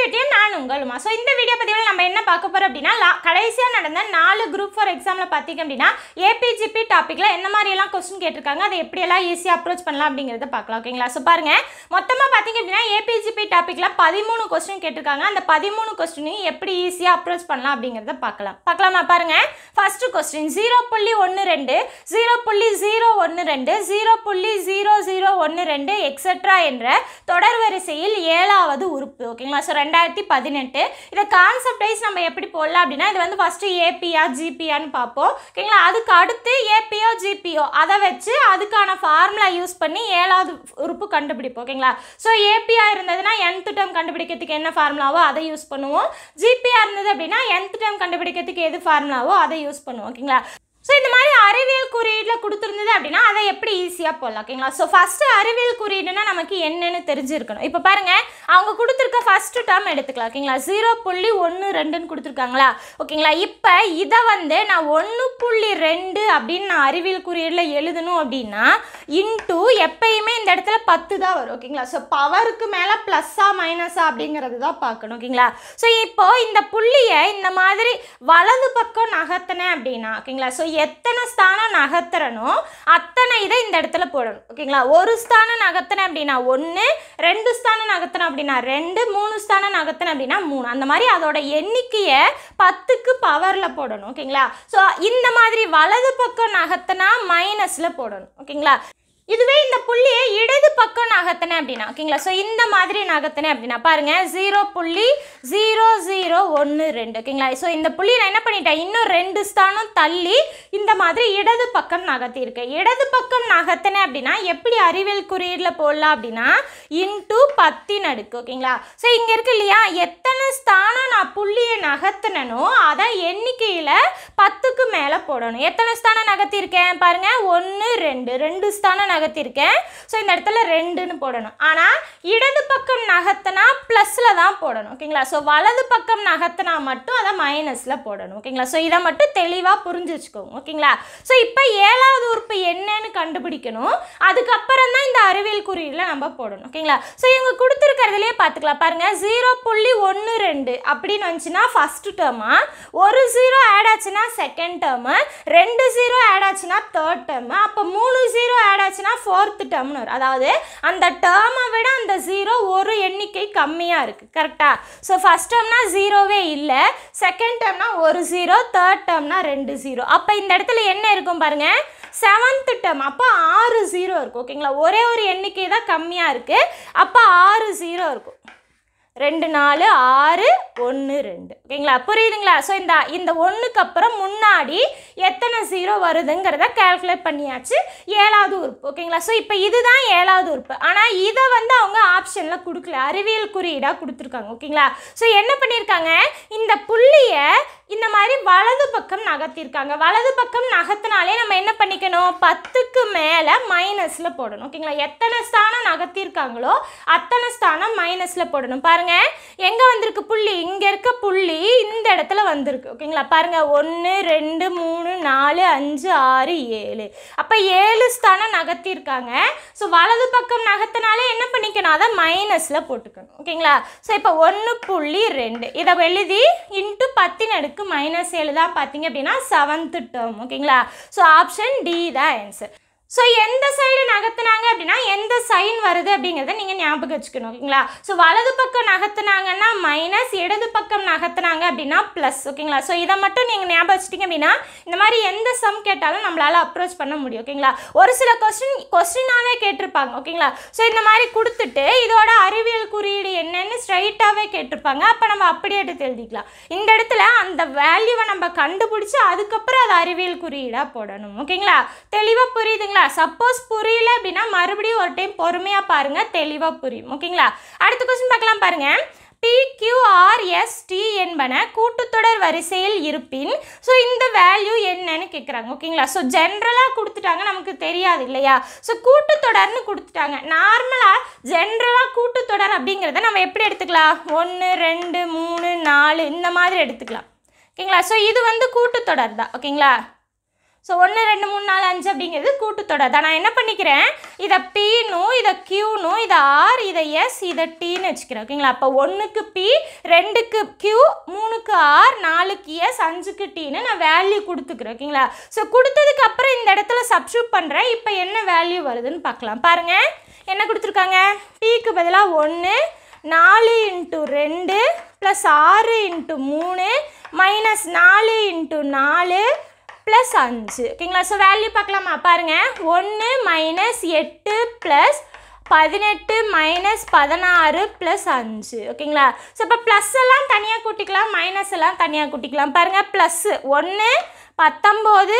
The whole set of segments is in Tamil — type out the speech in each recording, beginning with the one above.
டியூட்டியும் நான் உங்களுமா ஸோ இந்த வீடியோ பதிவில் நம்ம என்ன பார்க்க போகிறோம் அப்படின்னா கடைசியாக நடந்த நாலு குரூப் ஃபார் எக்ஸாமில் பார்த்தீங்க அப்படின்னா ஏபிஜிபி டாப்பிக்கில் என்ன மாதிரியெல்லாம் கொஸ்டின் கேட்டிருக்காங்க அதை எப்படியெல்லாம் ஈஸியாக அப்ரோச் பண்ணலாம் அப்படிங்கிறத பார்க்கலாம் ஓகேங்களா ஸோ பாருங்க மொத்தமாக பார்த்தீங்க அப்படின்னா ஏபிஜிபி டாப்பிக்கில் பதிமூணு கொஸ்டின் கேட்டிருக்காங்க அந்த பதிமூணு கொஸ்டினையும் எப்படி ஈஸியாக அப்ரோச் பண்ணலாம் அப்படிங்கிறத பார்க்கலாம் பார்க்கலாமா பாருங்க ஃபர்ஸ்ட் கொஸ்டின் ஜீரோ புள்ளி ஒன்று ரெண்டு ஜீரோ புள்ளி ஜீரோ ஒன்று ரெண்டு ஜீரோ புள்ளி ஜீரோ ஜீரோ ஒன்று ரெண்டு எக்ஸட்ரா என்ற தொடர் வரிசையில் ஏழாவது உறுப்பு ஓகேங்களா ஸோ ரெண்டாயிரத்தி பதினெட்டு இதை கான்செப்ட் வைஸ் நம்ம எப்படி போடலாம் அப்படின்னா இது வந்து ஃபஸ்ட்டு ஏபிஆ ஜிபிஆன்னு பார்ப்போம் ஓகேங்களா அதுக்கு அடுத்து ஏபிஓ ஜிபிஓ அதை வச்சு அதுக்கான ஃபார்முலா யூஸ் பண்ணி ஏழாவது உறுப்பு கண்டுபிடிப்போம் ஓகேங்களா ஸோ ஏபிஆ இருந்ததுன்னா என்த் டேம் கண்டுபிடிக்கிறதுக்கு என்ன ஃபார்முலாவோ அதை யூஸ் பண்ணுவோம் ஜிபிஆ இருந்தது அப்படின்னா என்த் டேம் கண்டுபிடிக்கிறதுக்கு எது ஃபார்முலாவோ அதை யூஸ் பண்ணுவோம் ஓகேங்களா ஸோ இந்த மாதிரி அறிவியல் குறியீடில் கொடுத்துருந்தது அப்படின்னா அதை எப்படி ஈஸியாக போடலாம் ஓகேங்களா ஸோ ஃபஸ்ட்டு அறிவியல் குறியீடுனா நமக்கு என்னென்னு தெரிஞ்சிருக்கணும் இப்போ பாருங்கள் அவங்க கொடுத்துருக்க ஃபஸ்ட்டு டேர்ம் எடுத்துக்கலாம் ஓகேங்களா ஜீரோ புள்ளி ஒன்று ரெண்டுன்னு கொடுத்துருக்காங்களா ஓகேங்களா இப்போ இதை வந்து நான் ஒன்று புள்ளி ரெண்டு அப்படின்னு நான் அறிவியல் குறியீடில் எழுதணும் அப்படின்னா இன்ட்டு எப்பயுமே இந்த இடத்துல பத்து தான் வரும் ஓகேங்களா ஸோ பவருக்கு மேலே ப்ளஸ்ஸா மைனஸா அப்படிங்கிறது தான் பார்க்கணும் ஓகேங்களா ஸோ இப்போது இந்த புள்ளியை இந்த மாதிரி வலது பக்கம் நகர்த்தினேன் அப்படின்னா ஓகேங்களா ஸோ எத்தனை ஸ்தானம் நகர்த்துறனோ அத்தனை இதை இந்த இடத்துல போடணும் ஓகேங்களா ஒரு ஸ்தானம் நகர்த்தினேன் அப்படின்னா ஒன்று ரெண்டு ஸ்தானம் நகர்த்தினேன் அப்படின்னா ரெண்டு மூணு ஸ்தானம் நகர்த்தினேன் அப்படின்னா மூணு அந்த மாதிரி அதோட எண்ணிக்கையை பத்துக்கு பவரில் போடணும் ஓகேங்களா ஸோ இந்த மாதிரி வலது பக்கம் நகர்த்தினா மைனஸில் போடணும் ஓகேங்களா இதுவே இந்த புள்ளியை இடது பக்கம் நகர்த்தினேன் அப்படின்னா ஓகேங்களா ஸோ இந்த மாதிரி நகர்த்தினேன் அப்படின்னா பாருங்கள் ஜீரோ புள்ளி ஜீரோ ஜீரோ ஒன்று ரெண்டு ஓகேங்களா ஸோ இந்த நான் என்ன பண்ணிட்டேன் இன்னும் ரெண்டு ஸ்தானம் தள்ளி இந்த மாதிரி இடது பக்கம் நகர்த்தியிருக்கேன் இடது பக்கம் நகர்த்தினேன் அப்படின்னா எப்படி அறிவியல் குறியீடில் போடலாம் அப்படின்னா இன்டூ பத்தி நடுக்கு ஓகேங்களா ஸோ இங்கே இருக்கு இல்லையா எத்தனை ஸ்தானம் நான் புள்ளியை நகர்த்தினோ அதை எண்ணிக்கையில் பத்துக்கு மேலே போடணும் எத்தனை ஸ்தானம் நகர்த்தியிருக்கேன் பாருங்கள் ஒன்று ரெண்டு ரெண்டு ஸ்தானம் நகர்த்திருக்கேன் ஸோ இந்த இடத்துல ரெண்டுன்னு போடணும் ஆனால் இடது பக்கம் நகர்த்தினா ப்ளஸில் தான் போடணும் ஓகேங்களா ஸோ வலது பக்கம் நகர்த்தினா மட்டும் அதை மைனஸில் போடணும் ஓகேங்களா ஸோ இதை மட்டும் தெளிவாக புரிஞ்சு வச்சுக்கோங்க ஓகேங்களா ஸோ இப்போ ஏழாவது உறுப்பு என்னன்னு கண்டுபிடிக்கணும் அதுக்கப்புறம் தான் இந்த அறிவியல் குறியீடில் நம்ம போடணும் ஓகேங்களா ஸோ இவங்க கொடுத்துருக்கிறதுலே பார்த்துக்கலாம் பாருங்கள் ஜீரோ புள்ளி ஒன்று ரெண்டு அப்படின்னு வந்துச்சுன்னா ஃபஸ்ட்டு டேர்மா ஒரு ஜீரோ ஆட் ஆச்சுன்னா செகண்ட் டேர்மு ரெண்டு ஜீரோ ஆட் ஆச்சுன்னா தேர்ட் டேர்மு அப்போ மூணு ஜீரோ ஆட் ஆச்சுன்னா அப்படின்னா ஃபோர்த்து டேர்ம்னு வரும் அதாவது அந்த டேர்மை விட அந்த ஜீரோ ஒரு எண்ணிக்கை கம்மியாக இருக்குது கரெக்டாக ஸோ ஃபஸ்ட் டேர்ம்னா ஜீரோவே இல்லை செகண்ட் டேர்ம்னா ஒரு ஜீரோ தேர்ட் டேர்ம்னா ரெண்டு ஜீரோ அப்போ இந்த இடத்துல என்ன இருக்கும் பாருங்கள் செவன்த்து டேர்ம் அப்போ ஆறு ஜீரோ இருக்கும் ஓகேங்களா ஒரே ஒரு எண்ணிக்கை தான் கம்மியாக இருக்குது அப்போ ஆறு ஜீரோ இருக்கும் ரெண்டு நாலு ஆறு ஒன்று ரெண்டு ஓகேங்களா புரியுதுங்களா ஸோ இந்த இந்த ஒன்றுக்கு அப்புறம் முன்னாடி எத்தனை ஜீரோ வருதுங்கிறத கால்குலேட் பண்ணியாச்சு ஏழாவது உறுப்பு ஓகேங்களா ஸோ இப்போ இதுதான் ஏழாவது உறுப்பு ஆனால் இதை வந்து அவங்க ஆப்ஷனில் கொடுக்கல அறிவியல் குறியீடாக கொடுத்துருக்காங்க ஓகேங்களா ஸோ என்ன பண்ணியிருக்காங்க இந்த புள்ளியை இந்த மாதிரி வலது பக்கம் நகர்த்திருக்காங்க வலது பக்கம் நகர்த்தினாலே நம்ம என்ன பண்ணிக்கணும் பத்துக்கு மேலே மைனஸில் போடணும் ஓகேங்களா எத்தனை ஸ்தானம் நகர்த்திருக்காங்களோ அத்தனை ஸ்தானம் மைனஸில் போடணும் பாருங்கள் பாருங்க எங்கே வந்திருக்கு புள்ளி இங்கே இருக்க புள்ளி இந்த இடத்துல வந்திருக்கு ஓகேங்களா பாருங்கள் ஒன்று ரெண்டு மூணு நாலு அஞ்சு ஆறு ஏழு அப்போ ஏழு ஸ்தானம் நகர்த்திருக்காங்க ஸோ வலது பக்கம் நகர்த்தினாலே என்ன பண்ணிக்கணும் அதை மைனஸில் போட்டுக்கணும் ஓகேங்களா ஸோ இப்போ ஒன்று புள்ளி ரெண்டு இதை எழுதி இன்ட்டு பத்தின் அடுக்கு மைனஸ் ஏழு தான் பார்த்தீங்க அப்படின்னா செவன்த்து டேர்ம் ஓகேங்களா ஸோ ஆப்ஷன் டி தான் ஆன்சர் ஸோ எந்த சைடு நகர்த்தினாங்க அப்படின்னா எந்த சைன் வருது அப்படிங்கிறத நீங்கள் ஞாபகம் வச்சுக்கணும் ஓகேங்களா ஸோ வலது பக்கம் நகர்த்தினாங்கன்னா மைனஸ் இடது பக்கம் நகர்த்தினாங்க அப்படின்னா ப்ளஸ் ஓகேங்களா ஸோ இதை மட்டும் நீங்கள் ஞாபகம் வச்சிட்டிங்க அப்படின்னா இந்த மாதிரி எந்த சம் கேட்டாலும் நம்மளால் அப்ரோச் பண்ண முடியும் ஓகேங்களா ஒரு சில கொஸ்டின் கொஸ்டினாகவே கேட்டிருப்பாங்க ஓகேங்களா ஸோ இந்த மாதிரி கொடுத்துட்டு இதோட அறிவியல் குறியீடு என்னன்னு ஸ்ட்ரைட்டாகவே கேட்டிருப்பாங்க அப்போ நம்ம அப்படியே எடுத்து எழுதிக்கலாம் இந்த இடத்துல அந்த வேல்யூவை நம்ம கண்டுபிடிச்சி அதுக்கப்புறம் அது அறிவியல் குறியீடாக போடணும் ஓகேங்களா தெளிவாக புரியுதுங்களா ஓகேங்களா சப்போஸ் புரியல அப்படின்னா மறுபடியும் ஒரு டைம் பொறுமையாக பாருங்கள் தெளிவாக புரியும் ஓகேங்களா அடுத்த கொஸ்டின் பார்க்கலாம் பாருங்கள் பிக்யூஆர்எஸ்டி என்பன கூட்டுத்தொடர் வரிசையில் இருப்பின் ஸோ இந்த வேல்யூ என்னன்னு கேட்குறாங்க ஓகேங்களா ஸோ ஜென்ரலாக கொடுத்துட்டாங்க நமக்கு தெரியாது இல்லையா ஸோ கூட்டுத்தொடர்னு கொடுத்துட்டாங்க நார்மலாக ஜென்ரலாக கூட்டுத்தொடர் அப்படிங்கிறத நம்ம எப்படி எடுத்துக்கலாம் ஒன்று ரெண்டு மூணு நாலு இந்த மாதிரி எடுத்துக்கலாம் ஓகேங்களா ஸோ இது வந்து கூட்டுத்தொடர் தான் ஓகேங்களா ஸோ ஒன்று ரெண்டு மூணு நாலு அஞ்சு அப்படிங்கிறது கூட்டுத்தொடர் தான் நான் என்ன பண்ணிக்கிறேன் இதை பீனும் இதை கியூனும் இதை ஆர் இதை எஸ் இதை டீன்னு வச்சுக்கிறேன் ஓகேங்களா அப்போ ஒன்றுக்கு பி ரெண்டுக்கு கியூ மூணுக்கு ஆர் நாலுக்கு எஸ் அஞ்சுக்கு டீன்னு நான் வேல்யூ கொடுத்துக்கிறேன் ஓகேங்களா ஸோ கொடுத்ததுக்கு அப்புறம் இந்த இடத்துல சப்ஸ்டியூட் பண்ணுறேன் இப்போ என்ன வேல்யூ வருதுன்னு பார்க்கலாம் பாருங்கள் என்ன கொடுத்துருக்காங்க பிக்கு பதிலாக ஒன்று நாலு இன்ட்டு ரெண்டு ப்ளஸ் ஆறு இன்ட்டு மூணு மைனஸ் நாலு இன்ட்டு நாலு ப்ளஸ் அஞ்சு ஓகேங்களா ஸோ வேல்யூ பார்க்கலாமா பாருங்க ஒன்று மைனஸ் எட்டு ப்ளஸ் பதினெட்டு மைனஸ் பதினாறு ப்ளஸ் அஞ்சு ஓகேங்களா ஸோ இப்போ ப்ளஸ் எல்லாம் தனியாக கூட்டிக்கலாம் மைனஸ் எல்லாம் தனியாக கூட்டிக்கலாம் பாருங்கள் ப்ளஸ்ஸு ஒன்று பத்தொம்போது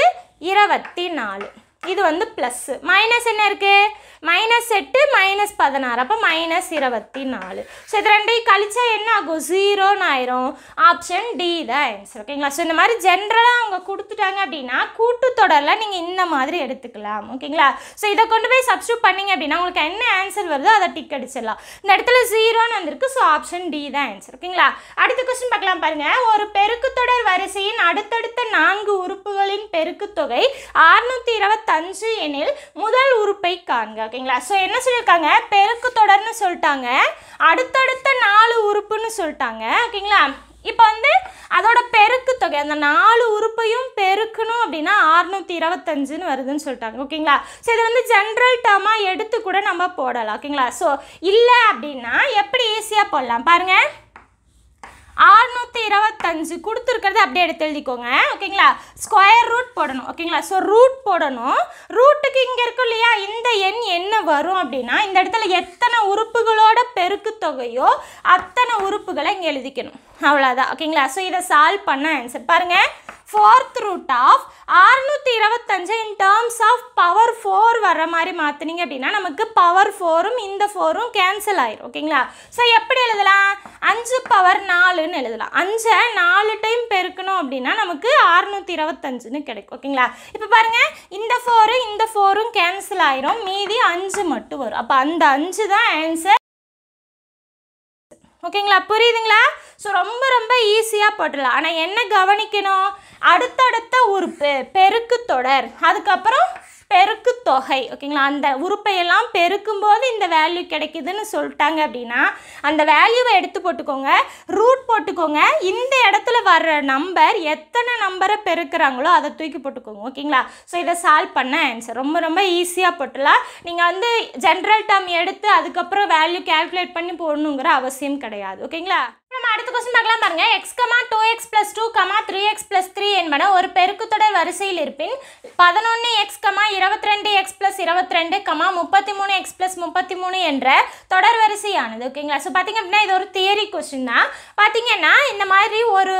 இருபத்தி நாலு இது வந்து ப்ளஸ்ஸு மைனஸ் என்ன இருக்குது மைனஸ் எட்டு மைனஸ் பதினாறு அப்போ மைனஸ் இருபத்தி நாலு ஸோ இது ரெண்டையும் கழிச்சா என்ன ஆகும் ஜீரோன்னு ஆயிரும் ஆப்ஷன் டி தான் ஆன்சர் ஓகேங்களா ஸோ இந்த மாதிரி ஜென்ரலாக அவங்க கொடுத்துட்டாங்க அப்படின்னா கூட்டுத்தொடரில் நீங்கள் இந்த மாதிரி எடுத்துக்கலாம் ஓகேங்களா ஸோ இதை கொண்டு போய் சப்ஸ்டியூட் பண்ணிங்க அப்படின்னா உங்களுக்கு என்ன ஆன்சர் வருதோ அதை டிக் அடிச்சிடலாம் இந்த இடத்துல ஜீரோன்னு வந்திருக்கு ஸோ ஆப்ஷன் டி தான் ஆன்சர் ஓகேங்களா அடுத்த கொஸ்டின் பார்க்கலாம் பாருங்கள் ஒரு பெருக்குத்தொடர் வரிசையின் அடுத்தடுத்த நான்கு உறுப்புகளின் பெருக்குத்தொகை ஆறுநூற்றி இருபத்தஞ்சு எனில் முதல் உறுப்பை காண்க ஓகேங்களா ஸோ என்ன சொல்லியிருக்காங்க பெருக்கு தொடர்னு சொல்லிட்டாங்க அடுத்தடுத்த நாலு உறுப்புன்னு சொல்லிட்டாங்க ஓகேங்களா இப்போ வந்து அதோட பெருக்கு தொகை அந்த நாலு உறுப்பையும் பெருக்கணும் அப்படின்னா அறுநூத்தி இருபத்தஞ்சுன்னு வருதுன்னு சொல்லிட்டாங்க ஓகேங்களா ஸோ இது வந்து ஜென்ரல் டேர்மாக எடுத்து கூட நம்ம போடலாம் ஓகேங்களா ஸோ இல்லை அப்படின்னா எப்படி ஈஸியாக போடலாம் பாருங்கள் ஆறுநூற்றி இருபத்தஞ்சு கொடுத்துருக்கிறது அப்படியே எடுத்து எழுதிக்கோங்க ஓகேங்களா ஸ்கொயர் ரூட் போடணும் ஓகேங்களா ஸோ ரூட் போடணும் ரூட்டுக்கு இங்கே இருக்கும் இல்லையா இந்த எண் என்ன வரும் அப்படின்னா இந்த இடத்துல எத்தனை உறுப்புகளோட பெருக்கு தொகையோ அத்தனை உறுப்புகளை இங்கே எழுதிக்கணும் அவ்வளோதான் ஓகேங்களா ஸோ இதை சால்வ் பண்ண ஆன்சர் பாருங்கள் ஃபோர்த் ரூட் ஆஃப் அறுநூற்றி இருபத்தஞ்சு in terms of power four வர்ற மாதிரி மாற்றினீங்க அப்படின்னா நமக்கு பவர் ஃபோரும் இந்த ஃபோரும் கேன்சல் ஆயிரும் ஓகேங்களா ஸோ எப்படி எழுதலாம் அஞ்சு பவர் நாலுன்னு எழுதலாம் அஞ்சை நாலு டைம் பெருக்கணும் அப்படின்னா நமக்கு அறுநூற்றி இருபத்தஞ்சுன்னு கிடைக்கும் ஓகேங்களா இப்போ பாருங்கள் இந்த ஃபோரு இந்த ஃபோரும் கேன்சல் ஆயிரும் மீதி அஞ்சு மட்டும் வரும் அப்போ அந்த அஞ்சு தான் ஆன்சர் ஓகேங்களா புரியுதுங்களா ஸோ ரொம்ப ரொம்ப ஈஸியாக போட்டுடலாம் ஆனால் என்ன கவனிக்கணும் அடுத்தடுத்த ஒரு பெ பெருக்கு தொடர் அதுக்கப்புறம் பெருக்கு தொகை ஓகேங்களா அந்த உறுப்பையெல்லாம் பெருக்கும் போது இந்த வேல்யூ கிடைக்குதுன்னு சொல்லிட்டாங்க அப்படின்னா அந்த வேல்யூவை எடுத்து போட்டுக்கோங்க ரூட் போட்டுக்கோங்க இந்த இடத்துல வர்ற நம்பர் எத்தனை நம்பரை பெருக்கிறாங்களோ அதை தூக்கி போட்டுக்கோங்க ஓகேங்களா ஸோ இதை சால்வ் பண்ண ஆன்சர் ரொம்ப ரொம்ப ஈஸியாக போட்டலாம் நீங்கள் வந்து ஜென்ரல் டேர்ம் எடுத்து அதுக்கப்புறம் வேல்யூ கேல்குலேட் பண்ணி போடணுங்கிற அவசியம் கிடையாது ஓகேங்களா நம்ம அடுத்த கொஸ்டின் பார்க்கலாம் பாருங்க x two x plus two comma three x plus three என்பன ஒரு பெருக்குத்தொடர் வரிசையில் இருப்பின் பதினொன்று எக்ஸ் கமா இருபத்தி ரெண்டு எக்ஸ் பிளஸ் இருபத்தி ரெண்டு கமா முப்பத்தி மூணு எக்ஸ் பிளஸ் முப்பத்தி மூணு என்ற தொடர் வரிசையானது ஓகேங்களா ஸோ பார்த்திங்க அப்படின்னா இது ஒரு தியரி கொஸ்டின் தான் பார்த்திங்கன்னா இந்த மாதிரி ஒரு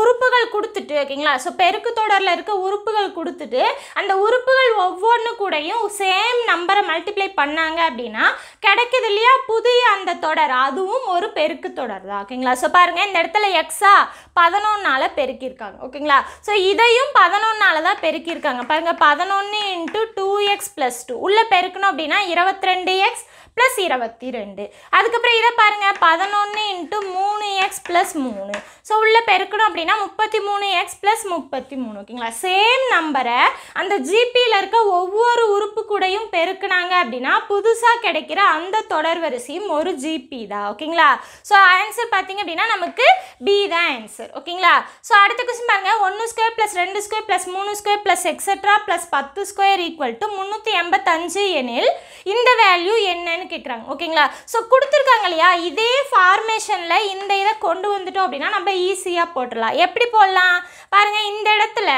உறுப்புகள் கொடுத்துட்டு ஓகேங்களா ஸோ பெருக்கு தொடரில் இருக்க உறுப்புகள் கொடுத்துட்டு அந்த உறுப்புகள் ஒவ்வொன்று கூடயும் சேம் நம்பரை மல்டிப்ளை பண்ணாங்க அப்படின்னா கிடைக்கிது இல்லையா புதிய அந்த தொடர் அதுவும் ஒரு பெருக்கு தொடர் தான் ஓகேங்களா ஸோ பாருங்கள் இந்த இடத்துல எக்ஸா பதினொன்னால் பெருக்கியிருக்காங்க ஓகேங்களா ஸோ இதையும் பதினொன்னால் தான் பெருக்கியிருக்காங்க பாருங்கள் பதினொன்று into two x plus two உள்ளே பெருக்கணும் அப்படின்னா இருபத்தி ரெண்டு எக்ஸ் ப்ளஸ் இருபத்தி ரெண்டு அதுக்கப்புறம் இதை பாருங்கள் பதினொன்று இன்ட்டு மூணு எக்ஸ் ப்ளஸ் மூணு ஸோ உள்ளே பெருக்கணும் அப்படின்னா முப்பத்தி மூணு எக்ஸ் ப்ளஸ் முப்பத்தி மூணு ஓகேங்களா சேம் நம்பரை அந்த ஜிபியில் இருக்க ஒவ்வொரு உறுப்பு கூடையும் பெருக்குனாங்க அப்படின்னா புதுசாக கிடைக்கிற அந்த தொடர் வரிசையும் ஒரு ஜிபி தான் ஓகேங்களா ஸோ ஆன்சர் பார்த்தீங்க அப்படின்னா நமக்கு பி தான் ஆன்சர் ஓகேங்களா ஸோ அடுத்த கொஸ்டின் பாருங்கள் ஒன்று ஸ்கொயர் ப்ளஸ் ரெண்டு ஸ்கொயர் ப்ளஸ் மூணு ஸ்கொயர் ப்ளஸ் எக்ஸட்ரா ப்ளஸ் பத்து ஸ்கொயர் ஈக்குவல் டு முந்நூற்றி எண்பத்தஞ்சு எனில் இந்த வேல்யூ என்னன்னு கேட்குறாங்க ஓகேங்களா ஸோ கொடுத்துருக்காங்க இல்லையா இதே ஃபார்மேஷனில் இந்த இதை கொண்டு வந்துட்டோம் அப்படின்னா நம்ம ஈஸியாக போட்டுடலாம் எப்படி போடலாம் பாருங்கள் இந்த இடத்துல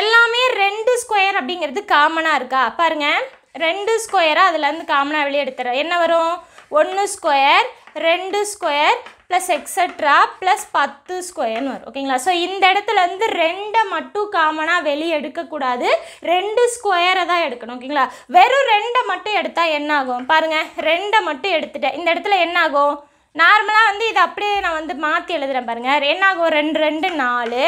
எல்லாமே ரெண்டு ஸ்கொயர் அப்படிங்கிறது காமனாக இருக்கா பாருங்கள் ரெண்டு ஸ்கொயராக அதுலேருந்து காமனாக வெளியே எடுத்துறேன் என்ன வரும் ஒன்று ஸ்கொயர் ரெண்டு ஸ்கொயர் ப்ளஸ் எக்ஸட்ரா ப்ளஸ் பத்து ஸ்கொயர்னு வரும் ஓகேங்களா ஸோ இந்த இடத்துலேருந்து ரெண்டை மட்டும் காமனாக வெளியே எடுக்கக்கூடாது ரெண்டு ஸ்கொயரை தான் எடுக்கணும் ஓகேங்களா வெறும் ரெண்டை மட்டும் எடுத்தால் என்ன ஆகும் பாருங்கள் ரெண்டை மட்டும் எடுத்துட்டேன் இந்த இடத்துல என்ன ஆகும் நார்மலாக வந்து இதை அப்படியே நான் வந்து மாற்றி எழுதுகிறேன் பாருங்கள் என்னாகும் ரெண்டு ரெண்டு நாலு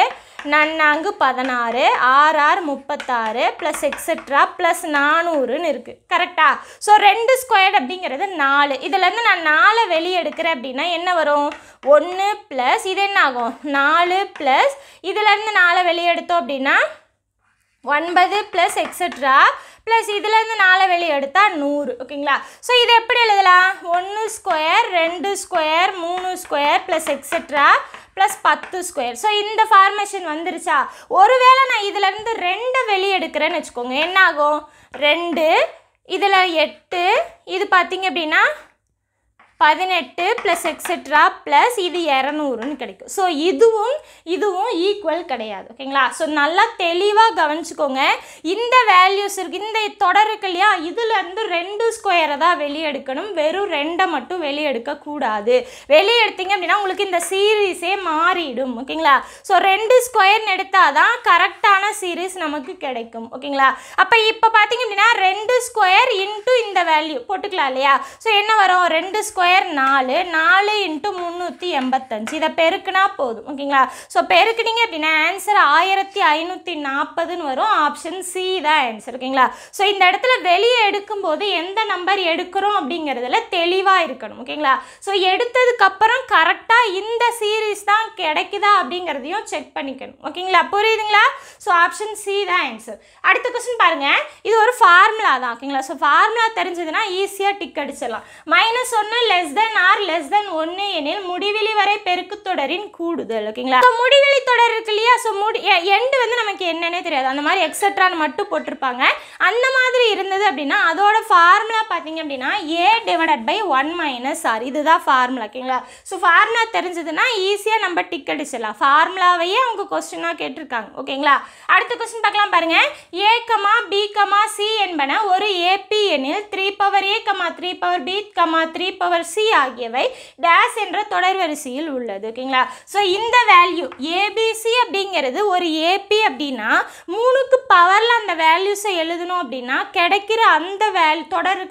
நன்னாங்கு பதினாறு ஆறு ஆறு முப்பத்தாறு ப்ளஸ் எக்ஸட்ரா ப்ளஸ் நானூறுன்னு இருக்குது கரெக்டா ஸோ ரெண்டு ஸ்கொயர்டு அப்படிங்கிறது நாலு இதுலேருந்து நான் நாலை வெளியெடுக்கிறேன் அப்படின்னா என்ன வரும் ஒன்று ப்ளஸ் இது என்ன ஆகும் நாலு ப்ளஸ் இதுலேருந்து நாலை வெளியெடுத்தோம் அப்படின்னா ஒன்பது ப்ளஸ் எக்ஸட்ரா ப்ளஸ் இதுலேருந்து நாலு வெளியே எடுத்தால் நூறு ஓகேங்களா ஸோ இது எப்படி எழுதலாம் ஒன்று ஸ்கொயர் ரெண்டு ஸ்கொயர் மூணு ஸ்கொயர் ப்ளஸ் எக்ஸட்ரா ப்ளஸ் பத்து ஸ்கொயர் ஸோ இந்த ஃபார்மேஷன் வந்துருச்சா ஒருவேளை நான் இதுலேருந்து ரெண்டு வெளியெடுக்கிறேன்னு வச்சுக்கோங்க என்ன ஆகும் ரெண்டு இதில் எட்டு இது பார்த்திங்க அப்படின்னா பதினெட்டு ப்ளஸ் எக்ஸெட்ரா ப்ளஸ் இது இரநூறுன்னு கிடைக்கும் ஸோ இதுவும் இதுவும் ஈக்குவல் கிடையாது ஓகேங்களா ஸோ நல்லா தெளிவாக கவனிச்சுக்கோங்க இந்த வேல்யூஸ் இருக்குது இந்த தொடர் இருக்கு இல்லையா இதுலேருந்து ரெண்டு ஸ்கொயரை தான் வெளியெடுக்கணும் வெறும் ரெண்டை மட்டும் வெளியெடுக்கக்கூடாது வெளியெடுத்தீங்க அப்படின்னா உங்களுக்கு இந்த சீரீஸே மாறிடும் ஓகேங்களா ஸோ ரெண்டு ஸ்கொயர்னு எடுத்தால் தான் கரெக்டான சீரீஸ் நமக்கு கிடைக்கும் ஓகேங்களா அப்போ இப்போ பார்த்தீங்க அப்படின்னா ரெண்டு ஸ்கொயர் இன்ட்டு இந்த வேல்யூ போட்டுக்கலாம் இல்லையா ஸோ என்ன வரும் ரெண்டு ஸ்கொயர் ஸ்கொயர் நாலு நாலு இன்ட்டு முந்நூற்றி எண்பத்தஞ்சு இதை பெருக்குனா போதும் ஓகேங்களா ஸோ பெருக்குனீங்க அப்படின்னா ஆன்சர் ஆயிரத்தி ஐநூற்றி நாற்பதுன்னு வரும் ஆப்ஷன் சி தான் ஆன்சர் ஓகேங்களா ஸோ இந்த இடத்துல வெளியே எடுக்கும்போது எந்த நம்பர் எடுக்கிறோம் அப்படிங்கிறதுல தெளிவாக இருக்கணும் ஓகேங்களா ஸோ எடுத்ததுக்கப்புறம் கரெக்டாக இந்த சீரீஸ் தான் கிடைக்குதா அப்படிங்கிறதையும் செக் பண்ணிக்கணும் ஓகேங்களா புரியுதுங்களா ஸோ ஆப்ஷன் சி தான் ஆன்சர் அடுத்த கொஸ்டின் பாருங்கள் இது ஒரு ஃபார்முலா தான் ஓகேங்களா ஸோ ஃபார்முலா தெரிஞ்சதுன்னா ஈஸியாக டிக் அடிச்சிடலாம் மைனஸ் ஒன்று less than r less than ஒன்று எனில் முடிவிலி வரை பெருக்கு தொடரின் கூடுதல் ஓகேங்களா ஸோ முடிவெளி தொடர் இருக்கு இல்லையா ஸோ முடி எண்டு வந்து நமக்கு என்னன்னே தெரியாது அந்த மாதிரி எக்ஸட்ரான்னு மட்டும் போட்டிருப்பாங்க அந்த மாதிரி இருந்தது அப்படின்னா அதோட ஃபார்முலா பார்த்தீங்க அப்படின்னா a divided by one minus r இதுதான் ஃபார்முலா ஓகேங்களா ஸோ ஃபார்முலா தெரிஞ்சதுன்னா ஈஸியாக நம்ம டிக் அடிச்சிடலாம் ஃபார்முலாவையே அவங்க கொஸ்டினாக கேட்டிருக்காங்க ஓகேங்களா அடுத்த கொஸ்டின் பார்க்கலாம் பாருங்க a comma b comma c என்பன ஒரு ஏபி எனில் three power a comma three power b comma three power c ஆகியவை டேஸ் என்ற தொடர் வரிசையில் உள்ளது ஓகேங்களா ஸோ இந்த வேல்யூ ஏபிசி அப்படிங்கிறது ஒரு ஏபி அப்படின்னா மூணுக்கு பவரில் அந்த வேல்யூஸை எழுதணும் அப்படின்னா கிடைக்கிற அந்த வேல் தொடர்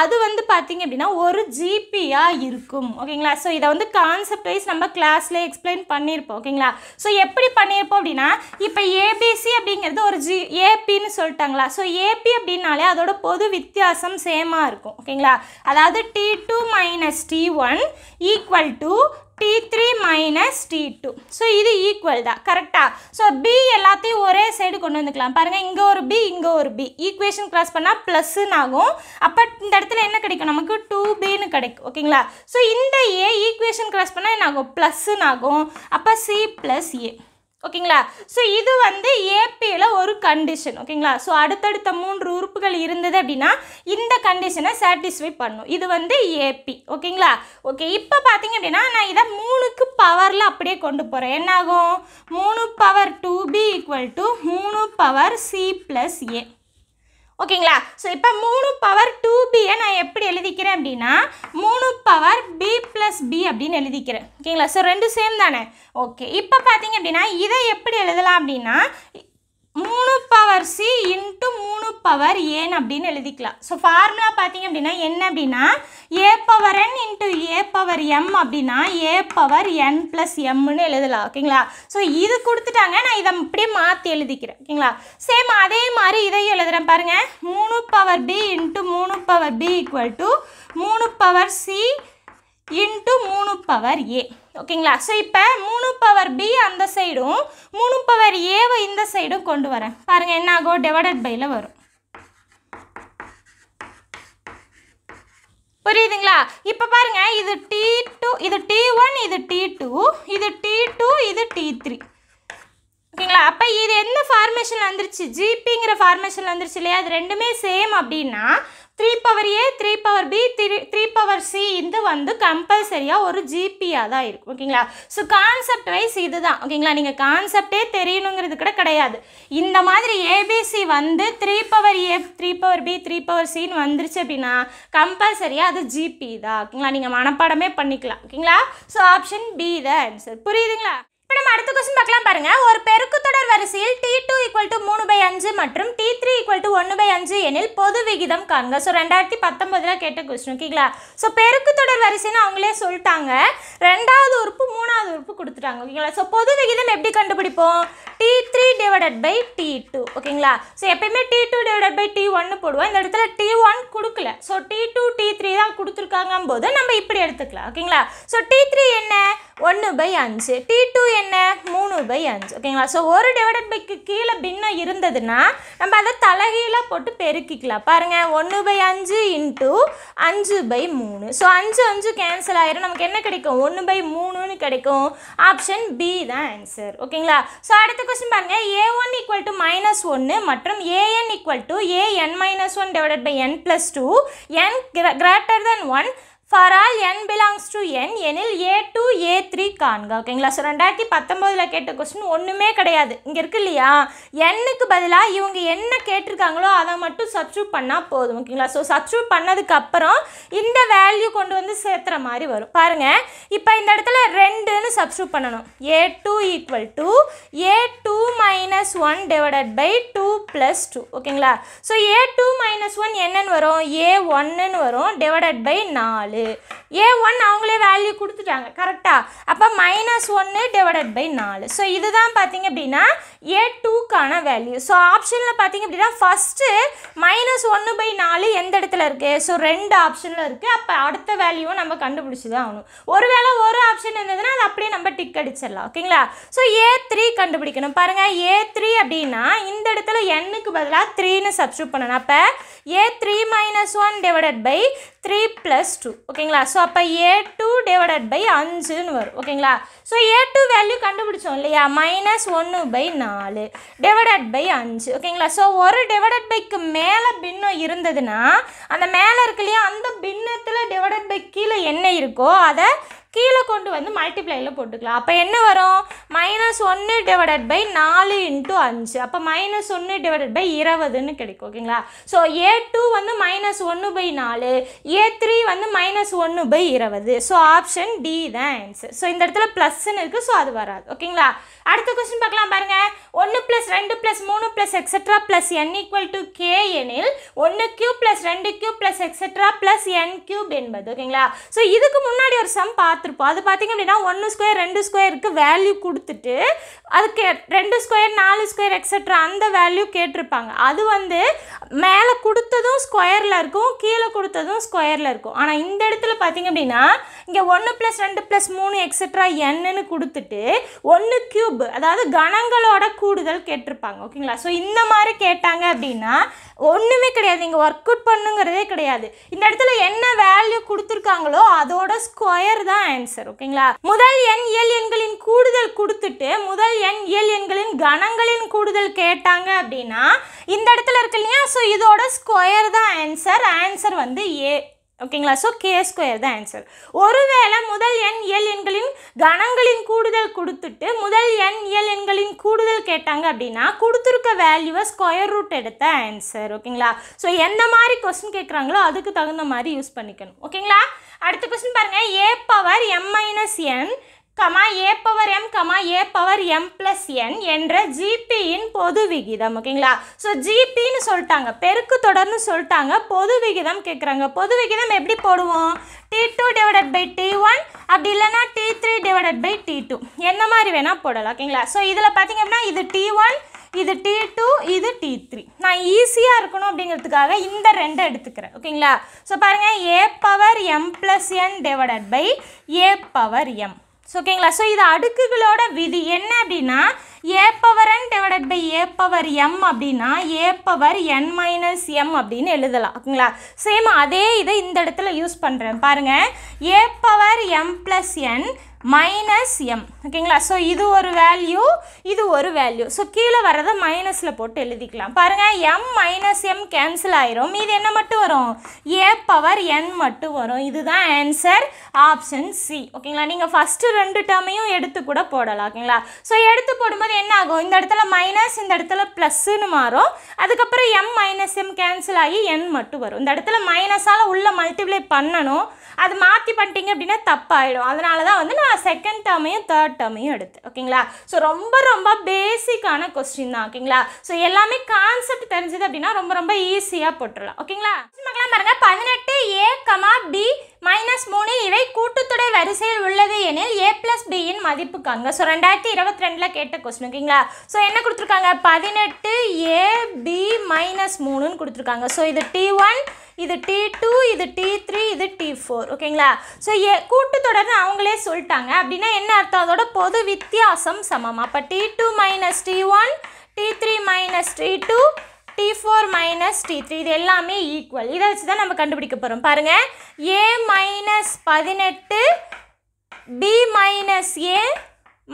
அது வந்து பார்த்திங்க அப்படின்னா ஒரு ஜிபியாக இருக்கும் ஓகேங்களா ஸோ இதை வந்து கான்செப்ட் வைஸ் நம்ம கிளாஸில் எக்ஸ்பிளைன் பண்ணியிருப்போம் ஓகேங்களா ஸோ எப்படி பண்ணியிருப்போம் அப்படின்னா இப்போ ஏபிசி அப்படிங்கிறது ஒரு ஜி ஏபின்னு சொல்லிட்டாங்களா ஸோ ஏபி அப்படின்னாலே அதோட பொது வித்தியாசம் சேமாக இருக்கும் ஓகேங்களா அதாவது T two minus T1 equal to T3 minus T2. So இது ஈக்குவல் தான் கரெக்டாக ஸோ பி எல்லாத்தையும் ஒரே சைடு கொண்டு வந்துக்கலாம் பாருங்கள் இங்கே ஒரு பி இங்கே ஒரு பி Equation கிராஸ் பண்ணால் plus ஆகும் அப்போ இந்த இடத்துல என்ன கிடைக்கும் நமக்கு டூ பின்னு கிடைக்கும் ஓகேங்களா ஸோ இந்த ஏ equation கிராஸ் பண்ணால் என்ன ஆகும் நாகும். ஆகும் அப்போ சி ப்ளஸ் ஏ ஓகேங்களா ஸோ இது வந்து ஏபியில் ஒரு கண்டிஷன் ஓகேங்களா ஸோ அடுத்தடுத்த மூன்று உறுப்புகள் இருந்தது அப்படின்னா இந்த கண்டிஷனை சாட்டிஸ்ஃபை பண்ணும் இது வந்து ஏபி ஓகேங்களா ஓகே இப்போ பார்த்தீங்க அப்படின்னா நான் இதை மூணுக்கு பவரில் அப்படியே கொண்டு போகிறேன் என்னாகும் மூணு power two b equal to மூணு பவர் சி ப்ளஸ் ஏ ஓகேங்களா ஸோ இப்போ மூணு பவர் டூ பியை நான் எப்படி எழுதிக்கிறேன் அப்படின்னா மூணு பவர் பி ப்ளஸ் பி அப்படின்னு எழுதிக்கிறேன் ஓகேங்களா ஸோ ரெண்டு சேம் தானே ஓகே இப்போ பார்த்தீங்க அப்படின்னா இதை எப்படி எழுதலாம் அப்படின்னா மூணு பவர் சி இன்ட்டு மூணு பவர் ஏன் அப்படின்னு எழுதிக்கலாம் ஸோ ஃபார்முலா பார்த்தீங்க அப்படின்னா என்ன அப்படின்னா a power n into a power m அப்படின்னா ஏ பவர் என் ப்ளஸ் எம்னு எழுதலாம் ஓகேங்களா ஸோ இது கொடுத்துட்டாங்க நான் இதை அப்படியே மாற்றி எழுதிக்கிறேன் ஓகேங்களா சேம் அதே மாதிரி இதையும் எழுதுகிறேன் பாருங்கள் மூணு பவர் பி இன்ட்டு மூணு பவர் பி ஈக்குவல் டு மூணு பவர் சி இன்ட்டு மூணு பவர் ஏ ஓகேங்களா ஸோ இப்போ மூணு பவர் பி அந்த சைடும் மூணு பவர் ஏவை இந்த சைடும் கொண்டு வரேன் பாருங்கள் என்ன ஆகும் டிவைடட் பையில் வரும் புரியுதுங்களா இப்போ பாருங்கள் இது டி டூ இது டி ஒன் இது டி டூ இது டி டூ இது டி த்ரீ ஓகேங்களா அப்போ இது என்ன ஃபார்மேஷன் வந்துருச்சு ஜிபிங்கிற ஃபார்மேஷன் வந்துருச்சு இல்லையா அது ரெண்டுமே சேம் அப்படின்னா three power a three power b three three power c இது வந்து கம்பல்சரியாக ஒரு ஜிபியாக தான் இருக்கும் ஓகேங்களா ஸோ கான்செப்ட் வைஸ் இது தான் ஓகேங்களா நீங்கள் கான்செப்டே தெரியணுங்கிறது கூட கிடையாது இந்த மாதிரி ஏபிசி வந்து three power a three power b three power சின்னு வந்துருச்சு அப்படின்னா கம்பல்சரியாக அது ஜிபி தான் ஓகேங்களா நீங்கள் மனப்பாடமே பண்ணிக்கலாம் ஓகேங்களா so option B the answer புரியுதுங்களா இப்போ நம்ம அடுத்த கொஸ்டின் பார்க்கலாம் பாருங்க ஒரு பெருக்கு தொடர் வரிசையில் டி டூ ஈக்குவல் டு மூணு பை அஞ்சு மற்றும் டி த்ரீ ஈக்குவல் டு ஒன்று பை அஞ்சு எனில் பொது விகிதம் காண்க ஸோ ரெண்டாயிரத்தி பத்தொம்பதில் கேட்ட கொஸ்டின் ஓகேங்களா ஸோ பெருக்கு தொடர் வரிசைன்னு அவங்களே சொல்லிட்டாங்க ரெண்டாவது உறுப்பு மூணாவது உறுப்பு கொடுத்துட்டாங்க ஓகேங்களா ஸோ பொது விகிதம் எப்படி கண்டுபிடிப்போம் T three divided by T two ஓகேங்களா ஸோ எப்பயுமே T two divided by T ஒன்று போடுவோம் இந்த இடத்துல டி ஒன் கொடுக்கல so T two T three தான் கொடுத்துருக்காங்கும் போது நம்ம இப்படி எடுத்துக்கலாம் ஓகேங்களா ஸோ டி த்ரீ என்ன ஒன்று பை அஞ்சு டி டூ என்ன மூணு பை அஞ்சு ஓகேங்களா ஸோ ஒரு டிவைடட் பைக்கு கீழே பின்னம் இருந்ததுன்னா நம்ம அதை தலைகீழாக போட்டு பெருக்கிக்கலாம் பாருங்கள் ஒன்று பை அஞ்சு இன்ட்டு அஞ்சு பை மூணு ஸோ அஞ்சு அஞ்சு கேன்சல் ஆயிரும் நமக்கு என்ன கிடைக்கும் ஒன்று ஒன்று பை மூணுன்னு கிடைக்கும் ஆப்ஷன் பி தான் ஆன்சர் ஓகேங்களா ஸோ அடுத்த கொஸ்டின் பாருங்கள் a one equal to minus ஒன்று மற்றும் a n equal to a n minus one divided by n plus two n greater than one for all n belongs to n எனில் ஏ டூ ஏ த்ரீ காண்க ஓகேங்களா ஸோ ரெண்டாயிரத்தி பத்தொம்போதில் கேட்ட கொஸ்டின் ஒன்றுமே கிடையாது இங்கே இருக்கு இல்லையா எண்ணுக்கு பதிலாக இவங்க என்ன கேட்டிருக்காங்களோ அதை மட்டும் சப்ஸ்டியூட் பண்ணால் போதும் ஓகேங்களா ஸோ சப்ஸ்டியூட் பண்ணதுக்கப்புறம் இந்த வேல்யூ கொண்டு வந்து சேர்த்துற மாதிரி வரும் பாருங்கள் இப்போ இந்த இடத்துல ரெண்டுன்னு சப்ஸ்டியூட் பண்ணணும் a two equal to a two minus one divided by two plus two ஓகேங்களா so a two minus one என்னென்னு வரும் ஏ ஒன்றுன்னு வரும் டிவைடட் பை நாலு நாலு ஏ ஒன் அவங்களே வேல்யூ கொடுத்துட்டாங்க கரெக்டாக அப்போ மைனஸ் ஒன்று டிவைடட் பை நாலு ஸோ இதுதான் பார்த்தீங்க அப்படின்னா ஏ டூக்கான வேல்யூ ஸோ ஆப்ஷனில் பார்த்தீங்க அப்படின்னா ஃபஸ்ட்டு மைனஸ் ஒன்று பை நாலு எந்த இடத்துல இருக்குது ஸோ ரெண்டு ஆப்ஷனில் இருக்குது அப்போ அடுத்த வேல்யூவும் நம்ம கண்டுபிடிச்சி தான் ஆகணும் ஒருவேளை ஒரு ஆப்ஷன் இருந்ததுன்னா அது அப்படியே நம்ம டிக் அடிச்சிடலாம் ஓகேங்களா ஸோ ஏ த்ரீ கண்டுபிடிக்கணும் பாருங்கள் ஏ த்ரீ அப்படின்னா இந்த இடத்துல என்னுக்கு பதிலாக த்ரீன்னு சப்ஸ்டியூட் பண்ணணும் அப்போ a three minus one divided by three plus two ஓகேங்களா ஸோ அப்போ ஏ டூ டிவைடட் பை அஞ்சுன்னு வரும் ஓகேங்களா ஸோ ஏ டூ வேல்யூ கண்டுபிடிச்சோம் இல்லையா மைனஸ் ஒன்று பை நாலு டிவைடட் பை அஞ்சு ஓகேங்களா ஸோ ஒரு டிவைடட் பைக்கு மேலே பின்னம் இருந்ததுன்னா அந்த மேலே இருக்குல்லையா அந்த பின்னத்தில் டிவைடட் பை கீழே என்ன இருக்கோ அதை கீழே கொண்டு வந்து மல்டிப்ளையில் போட்டுக்கலாம் அப்போ என்ன வரும் மைனஸ் ஒன்று டிவைடட் பை நாலு இன்ட்டு அஞ்சு அப்போ மைனஸ் ஒன்று டிவைடட் பை இருபதுன்னு கிடைக்கும் ஓகேங்களா ஸோ ஏ டூ வந்து மைனஸ் ஒன்று பை நாலு ஏ த்ரீ வந்து மைனஸ் ஒன்று பை இருபது ஸோ ஆப்ஷன் டி தான் ஆன்சர் ஸோ இந்த இடத்துல ப்ளஸ்ன்னு இருக்குது ஸோ அது வராது ஓகேங்களா அடுத்த கொஸ்டின் பார்க்கலாம் பாருங்கள் ஒன்று ப்ளஸ் ரெண்டு ப்ளஸ் மூணு plus extra plus n equal to k எனில் ஒன்று கியூ ப்ளஸ் ரெண்டு cube plus extra plus n cube என்பது ஓகேங்களா ஸோ இதுக்கு முன்னாடி ஒரு சம் பார்த்து பார்த்துருப்போம் அது பார்த்திங்க அப்படின்னா ஒன்று ஸ்கொயர் ரெண்டு ஸ்கொயருக்கு வேல்யூ கொடுத்துட்டு அதுக்கு ரெண்டு ஸ்கொயர் நாலு ஸ்கொயர் எக்ஸட்ரா அந்த வேல்யூ கேட்டிருப்பாங்க அது வந்து மேலே கொடுத்ததும் ஸ்கொயரில் இருக்கும் கீழே கொடுத்ததும் ஸ்கொயரில் இருக்கும் ஆனால் இந்த இடத்துல பார்த்திங்க அப்படின்னா இங்கே ஒன்று ப்ளஸ் ரெண்டு ப்ளஸ் மூணு எக்ஸட்ரா என்னன்னு கொடுத்துட்டு ஒன்று க்யூப் அதாவது கணங்களோட கூடுதல் கேட்டிருப்பாங்க ஓகேங்களா ஸோ இந்த மாதிரி கேட்டாங்க அப்படின்னா ஒன்றுமே கிடையாது நீங்கள் ஒர்க் அவுட் பண்ணுங்கிறதே கிடையாது இந்த இடத்துல என்ன வேல்யூ கொடுத்துருக்காங்களோ அதோட ஸ்கொயர் தான் ஆன்சர் ஓகேங்களா முதல் எண் இயல் எண்களின் கூடுதல் கொடுத்துட்டு முதல் எண் இயல் எண்களின் கணங்களின் கூடுதல் கேட்டாங்க அப்படின்னா இந்த இடத்துல இருக்கு இல்லையா ஸோ இதோட ஸ்கொயர் தான் ஆன்சர் ஆன்சர் வந்து ஏ ஓகேங்களா ஸோ கே ஸ்கொயர் தான் ஆன்சர் ஒருவேளை முதல் எண் இயல் எண்களின் கணங்களின் கூடுதல் கொடுத்துட்டு முதல் எண் இயல் எண்களின் கூடுதல் கேட்டாங்க அப்படின்னா கொடுத்துருக்க வேல்யூவை ஸ்கொயர் ரூட் எடுத்த ஆன்சர் ஓகேங்களா ஸோ எந்த மாதிரி கொஸ்டின் கேட்குறாங்களோ அதுக்கு தகுந்த மாதிரி யூஸ் பண்ணிக்கணும் ஓகேங்களா அடுத்த கொஸ்டின் பாருங்கள் a power m minus n comma a power m comma a power m plus n என்ற ஜிபியின் பொது விகிதம் ஓகேங்களா ஸோ ஜிபின்னு சொல்லிட்டாங்க பெருக்கு தொடர்னு சொல்லிட்டாங்க பொது விகிதம் கேட்குறாங்க பொது விகிதம் எப்படி போடுவோம் T two divided by T one அப்படி இல்லைனா T three divided by T two என்ன மாதிரி வேணால் போடலாம் ஓகேங்களா ஸோ இதில் பார்த்திங்க அப்படின்னா இது டி ஒன் இது டி டூ இது டி த்ரீ நான் ஈஸியாக இருக்கணும் அப்படிங்கிறதுக்காக இந்த ரெண்டை எடுத்துக்கிறேன் ஓகேங்களா ஸோ பாருங்கள் a power m plus n divided by a power m ஓகேங்களா ஸோ இது அடுக்குகளோட விதி என்ன அப்படின்னா a power n divided by a power m அப்படின்னா a power n minus m அப்படின்னு எழுதலாம் ஓகேங்களா சேம் அதே இதை இந்த இடத்துல யூஸ் பண்ணுறேன் பாருங்கள் a power m plus n minus m ஓகேங்களா ஸோ இது ஒரு வேல்யூ இது ஒரு வேல்யூ ஸோ கீழே வர்றதை மைனஸில் போட்டு எழுதிக்கலாம் பாருங்கள் எம் மைனஸ் எம் கேன்சல் ஆயிரும் இது என்ன மட்டும் வரும் ஏ பவர் என் மட்டும் வரும் இதுதான் ஆன்சர் ஆப்ஷன் சி ஓகேங்களா நீங்கள் ஃபஸ்ட்டு ரெண்டு டேர்மையும் எடுத்து கூட போடலாம் ஓகேங்களா ஸோ எடுத்து போடும்போது என்ன ஆகும் இந்த இடத்துல மைனஸ் இந்த இடத்துல ப்ளஸ்ஸுன்னு மாறும் அதுக்கப்புறம் எம் மைனஸ் எம் கேன்சல் ஆகி என் மட்டும் வரும் இந்த இடத்துல மைனஸால் உள்ளே மல்டிப்ளை பண்ணணும் அது மாற்றி பண்ணிட்டீங்க அப்படின்னா தப்பாயிடும் அதனால தான் வந்து நான் செகண்ட் டேர்மையும் தேர்ட் டேர்மையும் எடுத்தேன் ஓகேங்களா ஸோ ரொம்ப ரொம்ப பேசிக்கான கொஸ்டின் தான் ஓகேங்களா ஸோ எல்லாமே கான்செப்ட் தெரிஞ்சது அப்படின்னா ரொம்ப ரொம்ப ஈஸியாக போட்டுடலாம் ஓகேங்களா மக்களாக பாருங்க பதினெட்டு ஏ கமா பி மைனஸ் மூணு இவை கூட்டுத்தொடை வரிசையில் உள்ளது எனில் ஏ ப்ளஸ் பியின் மதிப்புக்காங்க ஸோ ரெண்டாயிரத்தி இருபத்தி ரெண்டில் கேட்ட கொஸ்டின் ஓகேங்களா ஸோ என்ன கொடுத்துருக்காங்க பதினெட்டு ஏ பி மைனஸ் மூணுன்னு கொடுத்துருக்காங்க ஸோ இது டி ஒன் இது டி டூ இது டி த்ரீ இது டி ஃபோர் ஓகேங்களா ஸோ ஏ கூட்டுத்தொடர்னு அவங்களே சொல்லிட்டாங்க அப்படின்னா என்ன அர்த்தம் அதோட பொது வித்தியாசம் சமம் அப்போ T two minus T one T three minus T two T four minus T three இது எல்லாமே ஈக்குவல் இதை வச்சு தான் நம்ம கண்டுபிடிக்க போகிறோம் பாருங்கள் ஏ மைனஸ் பதினெட்டு பி மைனஸ் ஏ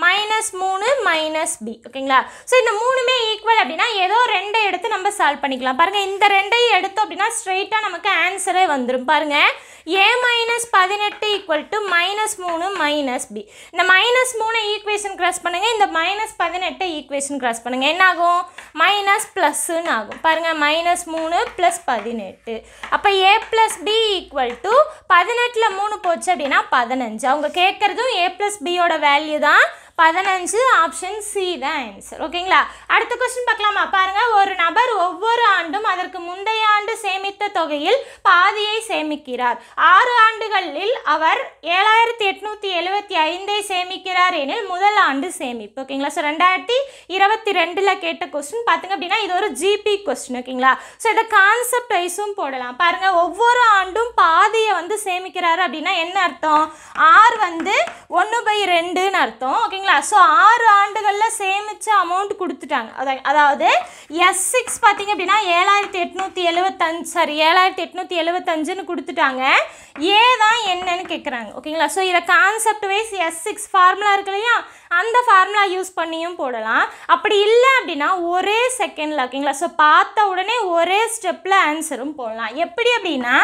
மைனஸ் மூணு மைனஸ் பி ஓகேங்களா ஸோ இந்த மூணுமே ஈக்குவல் அப்படின்னா ஏதோ ரெண்டை எடுத்து நம்ம சால்வ் பண்ணிக்கலாம் பாருங்கள் இந்த ரெண்டையும் எடுத்தோம் அப்படின்னா ஸ்ட்ரெயிட்டாக நமக்கு ஆன்சரே வந்துடும் பாருங்கள் ஏ மைனஸ் பதினெட்டு ஈக்குவல் டு மைனஸ் மூணு மைனஸ் பி இந்த மைனஸ் மூணு ஈக்குவேஷன் கிராஸ் பண்ணுங்கள் இந்த மைனஸ் பதினெட்டு ஈக்குவேஷன் கிராஸ் பண்ணுங்கள் என்ன ஆகும் மைனஸ் ப்ளஸ்ஸுன்னு ஆகும் பாருங்கள் மைனஸ் மூணு ப்ளஸ் பதினெட்டு அப்போ a plus b equal to பதினெட்டில் மூணு போச்சு அப்படின்னா பதினஞ்சு அவங்க கேட்குறதும் ஏ ப்ளஸ் பியோட வேல்யூ தான் பதினஞ்சு ஆப்ஷன் சி தான் ஆன்சர் ஓகேங்களா அடுத்த கொஸ்டின் பார்க்கலாமா பாருங்கள் ஒரு நபர் ஒவ்வொரு ஆண்டும் அதற்கு முந்தைய ஆண்டு சேமித்த தொகையில் பாதியை சேமிக்கிறார் ஆறு ஆண்டுகளில் அவர் ஏழாயிரத்தி எட்நூற்றி எழுபத்தி ஐந்தை சேமிக்கிறார் எனில் முதல் ஆண்டு சேமிப்பு ஓகேங்களா ஸோ ரெண்டாயிரத்தி இருபத்தி ரெண்டில் கேட்ட கொஸ்டின் பார்த்துங்க அப்படின்னா இது ஒரு ஜிபி கொஸ்டின் ஓகேங்களா ஸோ இதை கான்செப்ட் வைஸும் போடலாம் பாருங்கள் ஒவ்வொரு ஆண்டும் பாதியை வந்து சேமிக்கிறார் அப்படின்னா என்ன அர்த்தம் ஆர் வந்து ஒன்று பை ரெண்டுன்னு அர்த்தம் ஓகேங்களா ஸோ ஆறு ஆண்டுகளில் சேமித்த அமௌண்ட் கொடுத்துட்டாங்க அதை அதாவது எஸ் சிக்ஸ் பார்த்திங்க அப்படின்னா ஏழாயிரத்தி எட்நூற்றி எழுபத்தஞ்சு சாரி ஏழாயிரத்தி எட்நூற்றி எழுபத்தஞ்சுன்னு கொடுத்துட்டாங்க ஏ தான் என்னன்னு கேட்குறாங்க ஓகேங்களா ஸோ இதை concept wise S six formula இருக்கு இல்லையா அந்த ஃபார்முலா யூஸ் பண்ணியும் போடலாம் அப்படி இல்லை அப்படின்னா ஒரே செகண்டில் ஓகேங்களா ஸோ பார்த்த உடனே ஒரே ஸ்டெப்பில் ஆன்சரும் போடலாம் எப்படி அப்படின்னா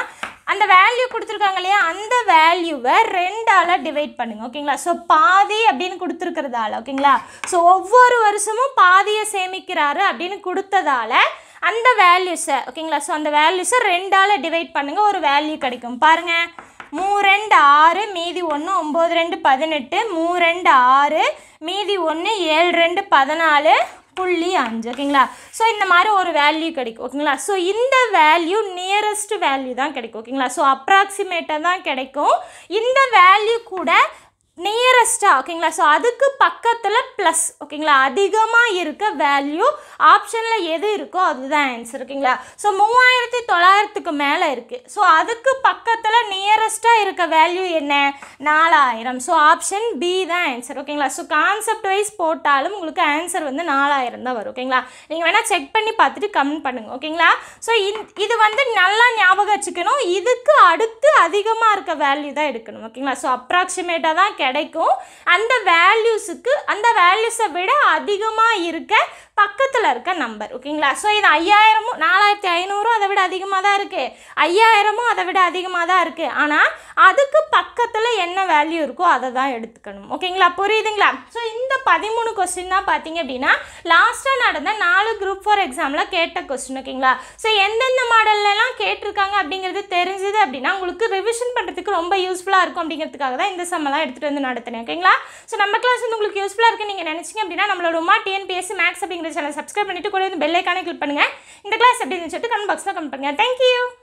அந்த வேல்யூ கொடுத்துருக்காங்க இல்லையா அந்த வேல்யூவை ரெண்டால் டிவைட் பண்ணுங்கள் ஓகேங்களா ஸோ பாதி அப்படின்னு கொடுத்துருக்கிறதால ஓகேங்களா ஸோ ஒவ்வொரு வருஷமும் பாதியை சேமிக்கிறாரு அப்படின்னு கொடுத்ததால அந்த வேல்யூஸை ஓகேங்களா ஸோ அந்த வேல்யூஸை ரெண்டால் டிவைட் பண்ணுங்கள் ஒரு வேல்யூ கிடைக்கும் பாருங்கள் மூ ரெண்டு ஆறு மீதி ஒன்று ஒம்பது ரெண்டு பதினெட்டு மூ ரெண்டு ஆறு மீதி ஒன்று ஏழு ரெண்டு பதினாலு புள்ளி அஞ்சு ஓகேங்களா ஸோ இந்த மாதிரி ஒரு வேல்யூ கிடைக்கும் ஓகேங்களா ஸோ இந்த வேல்யூ நியரஸ்ட் வேல்யூ தான் கிடைக்கும் ஓகேங்களா ஸோ அப்ராக்சிமேட்டாக தான் கிடைக்கும் இந்த வேல்யூ கூட நியரஸ்ட்டாக ஓகேங்களா ஸோ அதுக்கு பக்கத்தில் ப்ளஸ் ஓகேங்களா அதிகமாக இருக்க வேல்யூ ஆப்ஷனில் எது இருக்கோ அதுதான் ஆன்சர் ஓகேங்களா ஸோ மூவாயிரத்தி தொள்ளாயிரத்துக்கு மேலே இருக்குது ஸோ அதுக்கு பக்கத்தில் நியரஸ்ட்டாக இருக்க வேல்யூ என்ன நாலாயிரம் ஸோ ஆப்ஷன் பி தான் ஆன்சர் ஓகேங்களா ஸோ கான்செப்ட் வைஸ் போட்டாலும் உங்களுக்கு ஆன்சர் வந்து நாலாயிரம் தான் வரும் ஓகேங்களா நீங்கள் வேணால் செக் பண்ணி பார்த்துட்டு கமெண்ட் பண்ணுங்கள் ஓகேங்களா ஸோ இது வந்து நல்லா ஞாபகம் வச்சுக்கணும் இதுக்கு அடுத்து அதிகமாக இருக்க வேல்யூ தான் எடுக்கணும் ஓகேங்களா ஸோ அப்ராக்சிமேட்டாக தான் கிடைக்கும் அந்த வேல்யூஸுக்கு அந்த வேல்யூஸை விட அதிகமாக இருக்க பக்கத்தில் இருக்க நம்பர் ஓகேங்களா ஸோ இது ஐயாயிரமும் நாலாயிரத்தி ஐநூறும் அதை விட அதிகமாக தான் இருக்குது ஐயாயிரமும் அதை விட அதிகமாக தான் இருக்குது ஆனால் அதுக்கு பக்கத்தில் என்ன வேல்யூ இருக்கோ அதை தான் எடுத்துக்கணும் ஓகேங்களா புரியுதுங்களா ஸோ இந்த பதிமூணு கொஸ்டின் தான் பார்த்தீங்க அப்படின்னா லாஸ்ட்டாக நடந்த நாலு குரூப் ஃபோர் எக்ஸாமில் கேட்ட கொஸ்டின் ஓகேங்களா ஸோ எந்தெந்த மாடல்லலாம் கேட்டிருக்காங்க அப்படிங்கிறது தெரிஞ்சது அப்படின்னா உங்களுக்கு ரிவிஷன் பண்ணுறதுக்கு ரொம்ப யூஸ்ஃபுல்லாக இருக்கும் அப்படிங்கிறதுக்காக தான் இந்த செம்மெல்லாம் எடுத்துகிட்டு வந்து நடத்தினேன் ஓகேங்களா ஸோ நம்ம கிளாஸ் வந்து உங்களுக்கு யூஸ்ஃபுல்லாக இருக்குன்னு நீங்கள் நினச்சிங்க அப்படின்னா நம்மளோட உமா டிஎன்பிஎஸ்சி மேக்ஸ் அப்படிங்கிற இங்கிலீஷ் சேனல் சப்ஸ்கிரைப் கூட இந்த பெல் ஐக்கானே கிளிக் பண்ணுங்கள் இந்த கிளாஸ் எப்படி இருந்துச்சு கமெண்ட் பாக்ஸில் கமெண்ட் பண்ணுங்கள் தேங்க்யூ